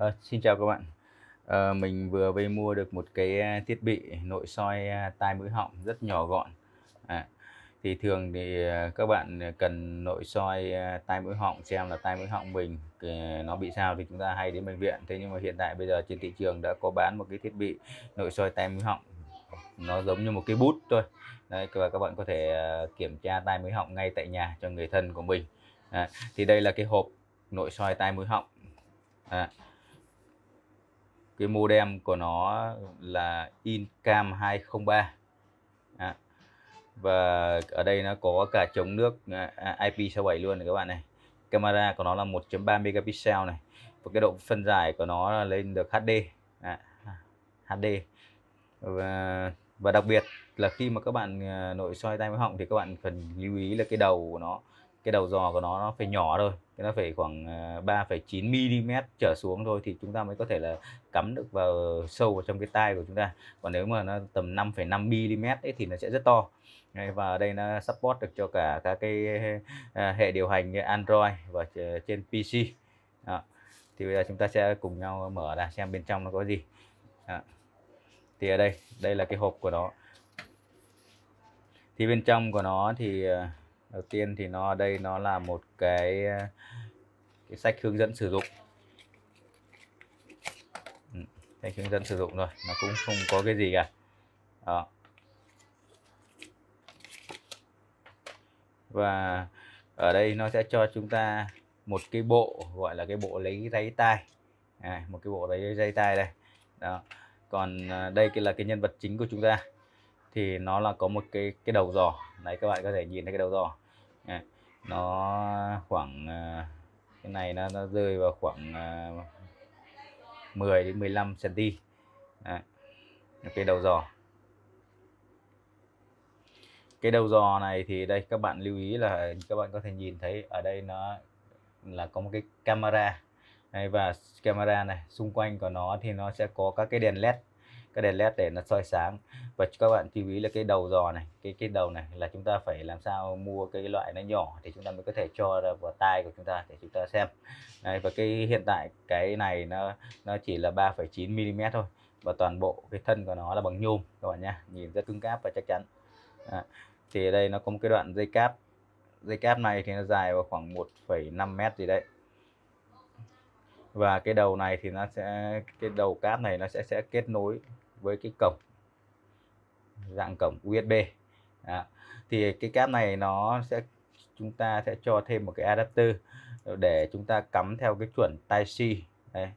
À, xin chào các bạn. À, mình vừa mới mua được một cái à, thiết bị nội soi à, tai mũi họng rất nhỏ gọn. À, thì thường thì à, các bạn cần nội soi tai mũi họng xem là tai mũi họng mình ờ, nó bị sao thì chúng ta hay đến bệnh viện. Thế nhưng mà hiện tại bây giờ trên thị trường đã có bán một cái thiết bị nội soi tai mũi họng nó giống như một cái bút thôi. Đấy, và các bạn có thể kiểm tra tai mũi họng ngay tại nhà cho người thân của mình. À, thì đây là cái hộp nội soi tai mũi họng. À, cái modem của nó là Incam 203 à. và ở đây nó có cả chống nước à, à, IP67 luôn này các bạn này camera của nó là 1.3 megapixel này và cái độ phân giải của nó là lên được HD à, HD và và đặc biệt là khi mà các bạn à, nội soi tai mũi họng thì các bạn cần lưu ý là cái đầu của nó cái đầu giò của nó nó phải nhỏ thôi thì nó phải khoảng 3,9 ờ, mm trở xuống thôi thì chúng ta mới có thể là cắm được vào sâu vào trong cái tai của chúng ta còn nếu mà nó tầm 5,5 mm ấy thì nó sẽ rất to và đây nó support được cho cả các cái ờ, hệ điều hành Android và trên PC Đó. thì bây giờ chúng ta sẽ cùng nhau mở ra xem bên trong nó có gì Đó. thì ở đây đây là cái hộp của nó thì bên trong của nó thì ờ, đầu tiên thì nó ở đây nó là một cái ờ, cái sách hướng dẫn sử dụng ừ, sách hướng dẫn sử dụng rồi nó cũng không có cái gì cả đó và ở đây nó sẽ cho chúng ta một cái bộ gọi là cái bộ lấy giấy tay à, một cái bộ lấy dây tay đây đó còn ờ, đây cái là cái nhân vật chính của chúng ta thì nó là có một cái cái đầu giò này các bạn có thể nhìn thấy cái đầu giò à, nó khoảng à, cái này nó, nó rơi vào khoảng à, 10 đến 15 cm à, cái đầu giò cái đầu giò này thì đây các bạn lưu ý là các bạn có thể nhìn thấy ở đây nó là có một cái camera đây, và camera này xung quanh của nó thì nó sẽ có các cái đèn led cái đèn led để nó soi sáng và các bạn chú ý là cái đầu giò này cái cái đầu này là chúng ta phải làm sao mua cái loại nó nhỏ thì chúng ta mới có thể cho vào tay của chúng ta để chúng ta xem này và cái hiện tại cái này nó nó chỉ là 3,9 mm thôi và toàn bộ cái thân của nó là bằng nhôm các bạn nhá nhìn rất cứng cáp và chắc chắn à, thì ở đây nó có một cái đoạn dây cáp dây cáp này thì nó dài vào khoảng 1,5 mét gì đấy và cái đầu này thì nó sẽ cái đầu cáp này nó sẽ sẽ kết nối với cái cổng dạng cổng USB à, thì cái cáp này nó sẽ chúng ta sẽ cho thêm một cái adapter để chúng ta cắm theo cái chuẩn Type-C đây,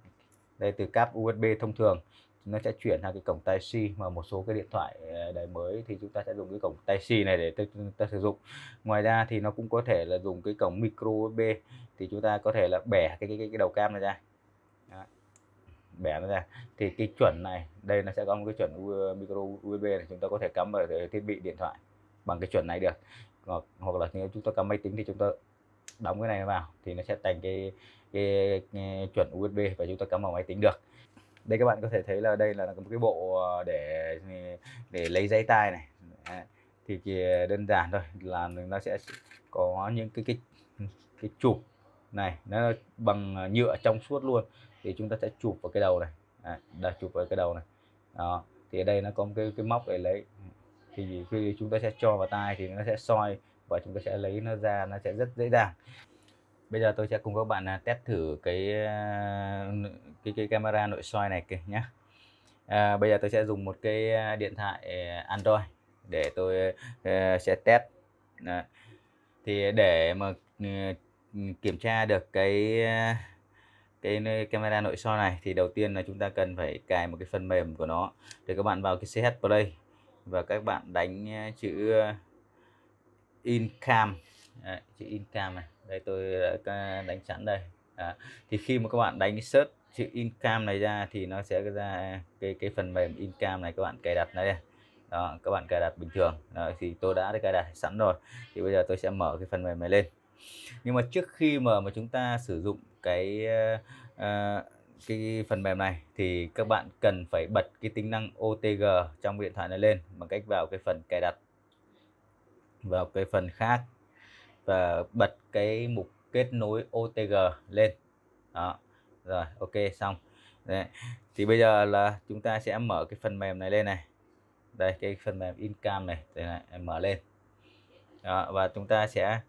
đây từ cáp USB thông thường nó sẽ chuyển sang cái cổng Type-C mà một số cái điện thoại ờ, đời mới thì chúng ta sẽ dùng cái cổng Type-C này để chúng ta sử dụng ngoài ra thì nó cũng có thể là dùng cái cổng micro USB thì chúng ta có thể là bẻ cái cái, cái, cái đầu cam này ra bẻ nó ra thì cái chuẩn này đây nó sẽ có một cái chuẩn micro USB này chúng ta có thể cắm vào thiết bị điện thoại bằng cái chuẩn này được hoặc, hoặc là nếu chúng ta cắm máy tính thì chúng ta đóng cái này vào thì nó sẽ thành cái, cái, cái chuẩn USB và chúng ta cắm vào máy tính được đây các bạn có thể thấy là đây là một cái bộ ờ, để để lấy dây tai này thì đơn giản thôi là nó sẽ có những cái cái cái chụp này nó bằng à, nhựa trong suốt luôn thì chúng ta sẽ chụp vào cái đầu này à, đã chụp vào cái đầu này đó thì ở đây nó có một cái cái móc để lấy thì khi chúng ta sẽ cho vào tay thì nó sẽ soi và chúng ta sẽ lấy nó ra nó sẽ rất dễ dàng bây giờ tôi sẽ cùng các bạn à, test thử cái à, cái, cái camera nội soi này kìa nhé à, bây giờ tôi sẽ dùng một cái điện thoại Android để tôi uh, sẽ test Đó. thì để mà uh, kiểm tra được cái cái camera nội soi này thì đầu tiên là chúng ta cần phải cài một cái phần mềm của nó để các bạn vào cái CH Play và các bạn đánh ờ, chữ ờ, incam chữ incam này đây tôi đã ờ, đánh sẵn đây à, thì khi mà các bạn đánh search chữ incam này ra thì nó sẽ ra cái cái phần mềm incam này các bạn cài đặt đây đó, các bạn cài đặt bình thường đó, thì tôi đã cài đặt sẵn rồi thì bây giờ tôi sẽ mở cái phần mềm này lên nhưng mà trước khi mà mà chúng ta sử dụng cái uh, cái phần mềm này thì các bạn cần phải bật cái tính năng OTG trong điện thoại này lên bằng cách vào cái phần cài đặt vào cái phần khác và bật cái mục kết nối OTG lên đó rồi ok xong Đấy. thì bây giờ là chúng ta sẽ mở cái phần mềm này lên này đây cái phần mềm incam này đây này em mở lên đó, và chúng ta sẽ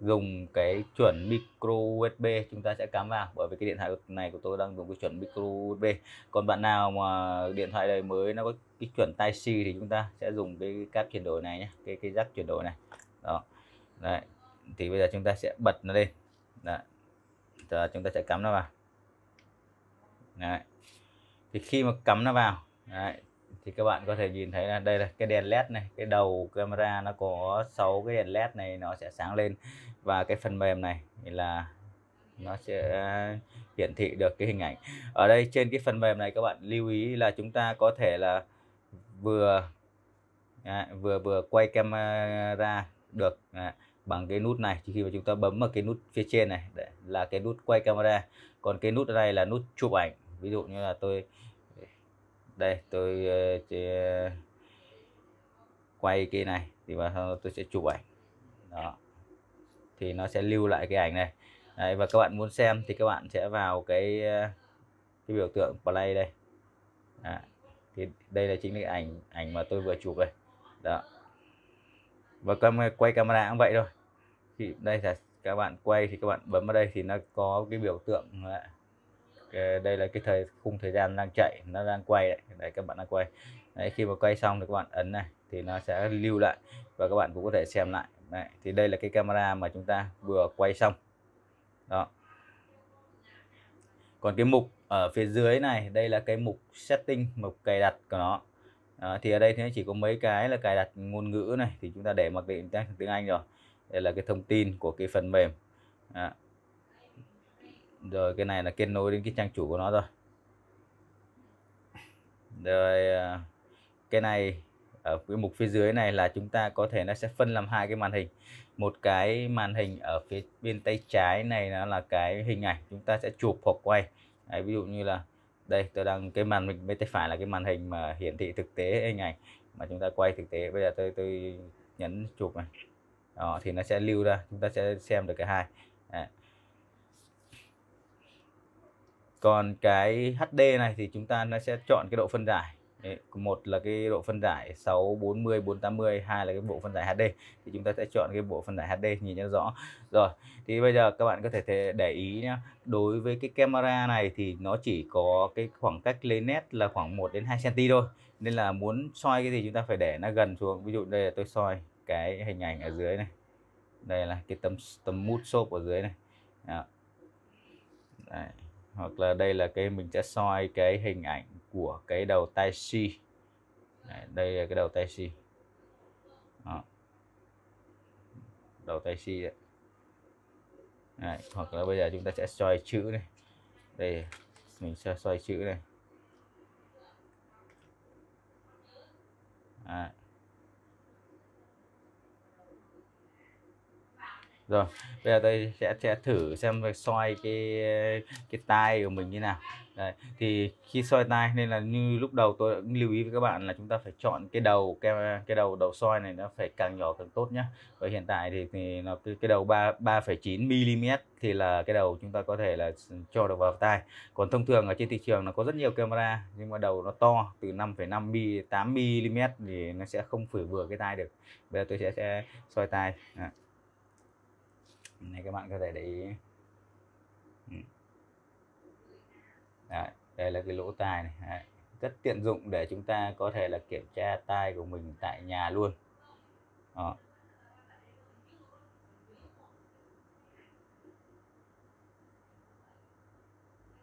dùng cái chuẩn micro USB chúng ta sẽ cắm vào bởi vì cái điện thoại này của tôi đang dùng cái chuẩn micro USB còn bạn nào mà điện thoại đời mới nó có cái chuẩn Type C thì chúng ta sẽ dùng cái cáp chuyển đổi này nhé cái cái rắc chuyển đổi này đó đấy thì bây giờ chúng ta sẽ bật nó lên đấy giờ chúng ta sẽ cắm nó vào đấy thì khi mà cắm nó vào đấy, thì các bạn có thể nhìn thấy là đây là cái đèn led này cái đầu camera nó có 6 cái đèn led này nó sẽ sáng lên và cái phần mềm này là nó sẽ à, hiển thị được cái hình ảnh ở đây trên cái phần mềm này các bạn lưu ý là chúng ta có thể là vừa à, vừa vừa quay camera được à, bằng cái nút này thì khi mà chúng ta bấm vào cái nút phía trên này là cái nút quay camera còn cái nút ở đây là nút chụp ảnh ví dụ như là tôi đây tôi uh, quay cái này thì vào tôi sẽ chụp ảnh đó thì nó sẽ lưu lại cái ảnh này Đấy, và các bạn muốn xem thì các bạn sẽ vào cái ờ, cái biểu tượng play đây à, thì đây là chính cái ảnh ảnh mà tôi vừa chụp đây đó và cam quay camera cũng vậy thôi thì đây là các bạn quay thì các bạn bấm vào đây thì nó có cái biểu tượng đây là cái thời khung thời gian đang chạy nó đang quay đấy, đấy các bạn đang quay đấy, khi mà quay xong thì các bạn ấn này thì nó sẽ lưu lại và các bạn cũng có thể xem lại đấy, thì đây là cái camera mà chúng ta vừa quay xong đó còn cái mục ở phía dưới này đây là cái mục setting mục cài đặt của nó à, thì ở đây thì nó chỉ có mấy cái là cài đặt ngôn ngữ này thì chúng ta để mặc định tiếng Anh rồi đây là cái thông tin của cái phần mềm à, rồi cái này là kết nối đến cái trang chủ của nó rồi rồi à, cái này ở cái mục phía dưới này là chúng ta có thể nó sẽ phân làm hai cái màn hình một cái màn hình ở phía bên tay trái này nó là cái hình ảnh chúng ta sẽ chụp hoặc quay Đấy, ví dụ như là đây tôi đang cái màn mình bên tay phải là cái màn hình mà hiển thị thực tế hình ảnh mà chúng ta quay thực tế bây giờ tôi tôi nhấn chụp này đó thì nó sẽ lưu ra chúng ta sẽ xem được cái hai Đấy còn cái HD này thì chúng ta nó sẽ chọn cái độ phân giải Đấy, một là cái độ phân giải 640 480 hai là cái bộ phân giải HD thì chúng ta sẽ chọn cái bộ phân giải HD nhìn cho rõ rồi thì bây giờ các bạn có thể để ý nhé đối với cái camera này thì nó chỉ có cái khoảng cách lấy nét là khoảng 1 đến 2 cm thôi nên là muốn soi cái gì chúng ta phải để nó gần xuống ví dụ đây là tôi soi cái hình ảnh ở dưới này đây là cái tấm tấm mút xốp ở dưới này Đó. Đấy hoặc là đây là cái mình sẽ soi cái hình ảnh của cái đầu tai chi Đấy, đây là cái đầu tai chi Đó. đầu tai chi Đấy, hoặc là bây giờ chúng ta sẽ soi chữ này đây mình sẽ soi chữ này Đấy. rồi bây giờ tôi sẽ, sẽ thử xem soi cái cái tai của mình như nào Đấy. thì khi soi tai nên là như lúc đầu tôi cũng lưu ý với các bạn là chúng ta phải chọn cái đầu cái cái đầu đầu soi này nó phải càng nhỏ càng tốt nhá và hiện tại thì, thì nó cái đầu 3 3,9 mm thì là cái đầu chúng ta có thể là cho được vào tai còn thông thường ở trên thị trường nó có rất nhiều camera nhưng mà đầu nó to từ 5,5 mm 8 mm thì nó sẽ không phải vừa cái tai được bây giờ tôi sẽ, sẽ soi tai à này các bạn có thể để ý ừ. Đấy, đây là cái lỗ tai này Đấy, rất tiện dụng để chúng ta có thể là kiểm tra tai của mình tại nhà luôn Đó.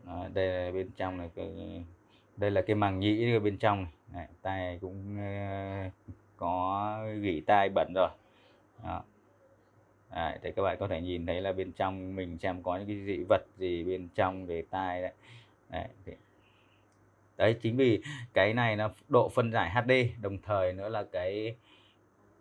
Đó, đây là bên trong này đây là cái màng nhĩ ở bên trong này Đấy, tai cũng ờ, có gỉ tai bẩn rồi Đó. Đấy, thì các bạn có thể nhìn thấy là bên trong mình xem có những cái dị vật gì bên trong về tai đấy. Đấy, thì... đấy chính vì cái này là độ phân giải HD đồng thời nữa là cái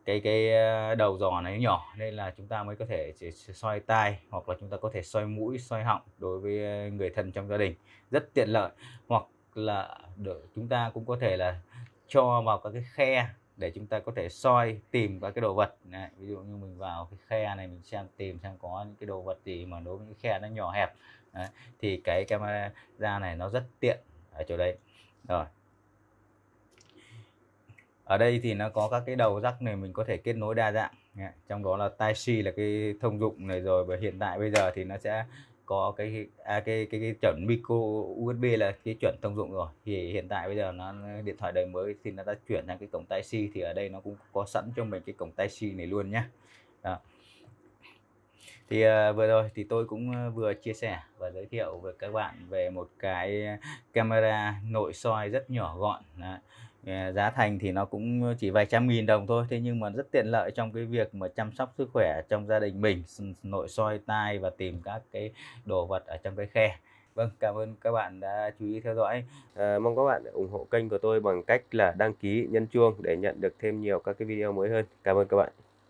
cái cái ờ, đầu giò này nhỏ nên là chúng ta mới có thể xoay tai hoặc là chúng ta có thể xoay mũi xoay họng đối với ờ, người thân trong gia đình rất tiện lợi hoặc là được chúng ta cũng có thể là cho vào các cái khe để chúng ta có thể soi tìm các cái đồ vật này, ví dụ như mình vào cái khe này mình xem tìm xem có những cái đồ vật gì mà đối với cái khe nó nhỏ hẹp Đấy, thì cái camera ra này nó rất tiện ở chỗ đấy rồi ở đây thì nó có các cái đầu rắc này mình có thể kết nối đa dạng trong đó là tai C là cái thông dụng này rồi và hiện tại bây giờ thì nó sẽ có cái à, cái, cái cái chuẩn micro USB là cái chuẩn thông dụng rồi thì hiện tại bây giờ nó điện thoại đời mới thì nó đã chuyển sang cái cổng Type C thì ở đây nó cũng có sẵn cho mình cái cổng Type C này luôn nhá. Đó thì uh, vừa rồi thì tôi cũng ờ, vừa chia sẻ và giới thiệu với các bạn về một cái ờ, camera nội soi rất nhỏ gọn Đấy. giá thành thì nó cũng chỉ vài trăm nghìn đồng thôi thế nhưng mà rất tiện lợi trong cái việc mà chăm sóc sức khỏe trong gia đình mình nội soi tai và tìm các cái đồ vật ở trong cái khe Vâng, cảm ơn các bạn đã chú ý theo dõi. À, mong các bạn ủng hộ kênh của tôi bằng cách là đăng ký, nhấn chuông để nhận được thêm nhiều các cái video mới hơn. Cảm ơn các bạn.